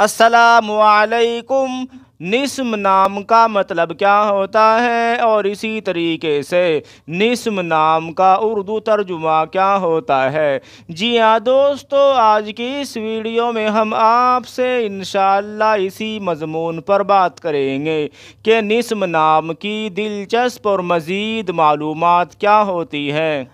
असलकुम निस्म नाम का मतलब क्या होता है और इसी तरीके से निस्म नाम का उर्दू तर्जुमा क्या होता है जी हाँ दोस्तों आज की इस वीडियो में हम आपसे इन इसी मजमून पर बात करेंगे कि निस्म नाम की दिलचस्प और मज़ीद मालूम क्या होती हैं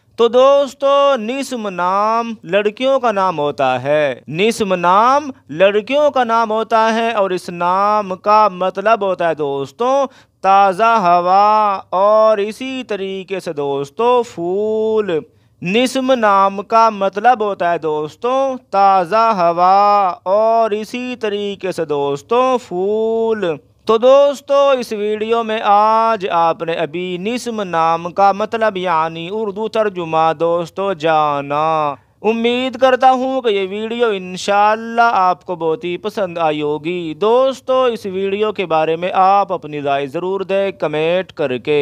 तो दोस्तों निस्म नाम लड़कियों का नाम होता है निस्म नाम लड़कियों का नाम होता है और इस नाम का मतलब होता है दोस्तों ताज़ा हवा और इसी तरीके से दोस्तों फूल निस्म नाम का मतलब होता है दोस्तों ताज़ा हवा और इसी तरीके से दोस्तों फूल तो दोस्तों इस वीडियो में आज आपने अभी निस्म नाम का मतलब यानी उर्दू तर्जुमा दोस्तों जाना उम्मीद करता हूँ कि ये वीडियो इन आपको बहुत ही पसंद आई होगी दोस्तों इस वीडियो के बारे में आप अपनी राय ज़रूर दें कमेंट करके